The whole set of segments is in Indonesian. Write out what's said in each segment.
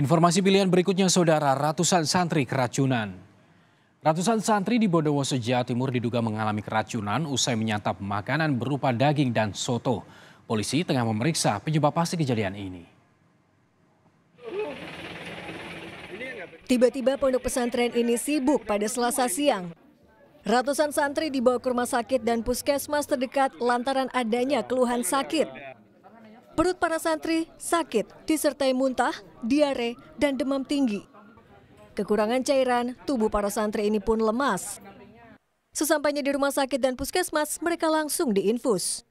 Informasi pilihan berikutnya saudara, ratusan santri keracunan. Ratusan santri di Bondowoso, Jawa Timur diduga mengalami keracunan usai menyantap makanan berupa daging dan soto. Polisi tengah memeriksa penyebab pasti kejadian ini. Tiba-tiba pondok pesantren ini sibuk pada selasa siang. Ratusan santri dibawa ke rumah sakit dan puskesmas terdekat lantaran adanya keluhan sakit. Perut para santri sakit disertai muntah, diare, dan demam tinggi. Kekurangan cairan, tubuh para santri ini pun lemas. Sesampainya di rumah sakit dan puskesmas, mereka langsung diinfus.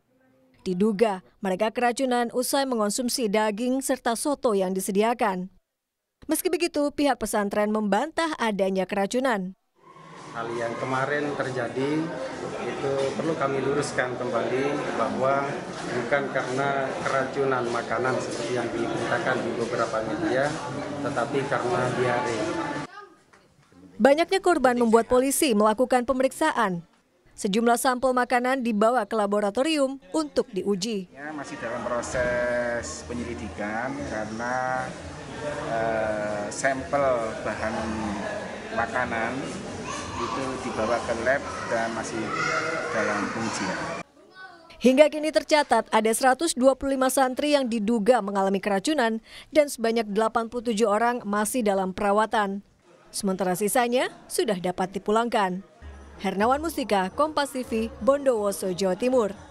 Diduga mereka keracunan usai mengonsumsi daging serta soto yang disediakan. Meski begitu, pihak pesantren membantah adanya keracunan hal yang kemarin terjadi itu perlu kami luruskan kembali bahwa bukan karena keracunan makanan seperti yang diberitakan di beberapa media, tetapi karena diare. Banyaknya korban membuat polisi melakukan pemeriksaan. Sejumlah sampel makanan dibawa ke laboratorium untuk diuji. Ya, masih dalam proses penyelidikan karena uh, sampel bahan makanan itu dibawa ke lab dan masih dalam pengujian. Hingga kini tercatat ada 125 santri yang diduga mengalami keracunan dan sebanyak 87 orang masih dalam perawatan. Sementara sisanya sudah dapat dipulangkan. Hernawan Mustika, Kompas TV, Bondowoso, Jawa Timur.